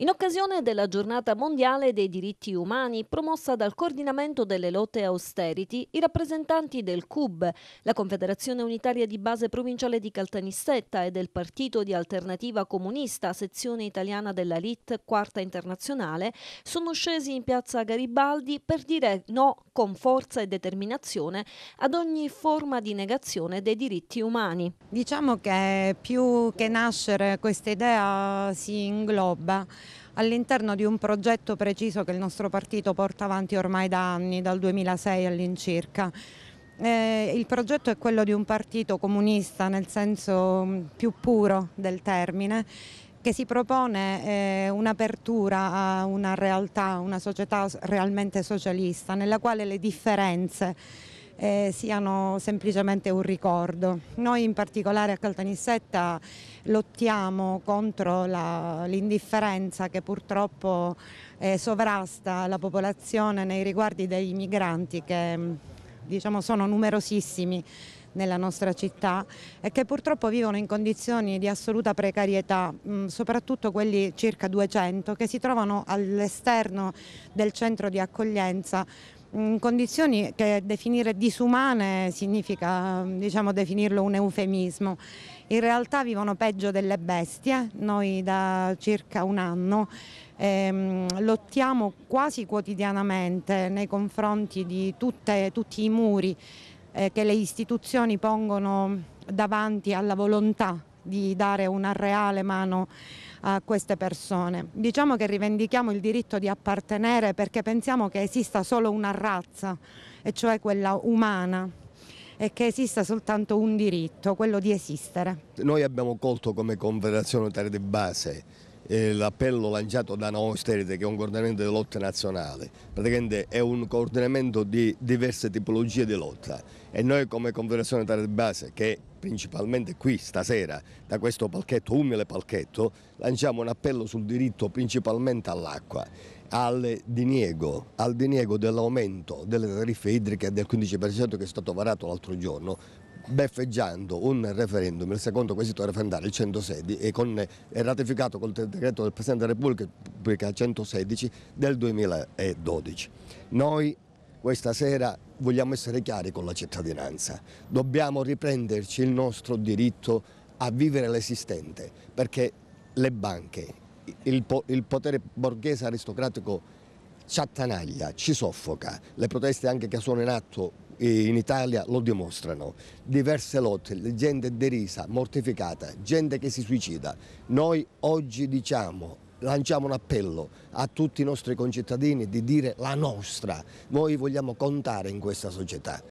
In occasione della giornata mondiale dei diritti umani promossa dal coordinamento delle lotte austerity, i rappresentanti del CUB, la Confederazione Unitaria di Base Provinciale di Caltanissetta e del Partito di Alternativa Comunista, sezione italiana della LIT, quarta internazionale, sono scesi in piazza Garibaldi per dire no con forza e determinazione ad ogni forma di negazione dei diritti umani. Diciamo che più che nascere questa idea si ingloba all'interno di un progetto preciso che il nostro partito porta avanti ormai da anni, dal 2006 all'incirca. Eh, il progetto è quello di un partito comunista nel senso mm, più puro del termine che si propone eh, un'apertura a una realtà, una società realmente socialista nella quale le differenze eh, siano semplicemente un ricordo. Noi in particolare a Caltanissetta lottiamo contro l'indifferenza che purtroppo eh, sovrasta la popolazione nei riguardi dei migranti che mm, diciamo, sono numerosissimi nella nostra città e che purtroppo vivono in condizioni di assoluta precarietà, mm, soprattutto quelli circa 200 che si trovano all'esterno del centro di accoglienza in mm, condizioni che definire disumane significa mm, diciamo, definirlo un eufemismo. In realtà vivono peggio delle bestie, noi da circa un anno ehm, lottiamo quasi quotidianamente nei confronti di tutte, tutti i muri eh, che le istituzioni pongono davanti alla volontà di dare una reale mano a queste persone. Diciamo che rivendichiamo il diritto di appartenere perché pensiamo che esista solo una razza, e cioè quella umana e che esista soltanto un diritto, quello di esistere. Noi abbiamo colto come Confederazione Unitaria di Base eh, l'appello lanciato da No Austerity che è un coordinamento di lotta nazionale, praticamente è un coordinamento di diverse tipologie di lotta e noi come Confederazione Italia di Base che principalmente qui stasera da questo palchetto, umile palchetto, lanciamo un appello sul diritto principalmente all'acqua al diniego, al diniego dell'aumento delle tariffe idriche del 15% che è stato varato l'altro giorno beffeggiando un referendum, il secondo quesito referendario, il 116, e con, è ratificato col decreto del Presidente della Repubblica 116 del 2012. Noi questa sera vogliamo essere chiari con la cittadinanza, dobbiamo riprenderci il nostro diritto a vivere l'esistente, perché le banche, il, po il potere borghese aristocratico ci attanaglia, ci soffoca, le proteste anche che sono in atto in Italia lo dimostrano. Diverse lotte, gente derisa, mortificata, gente che si suicida. Noi oggi diciamo lanciamo un appello a tutti i nostri concittadini di dire la nostra. Noi vogliamo contare in questa società.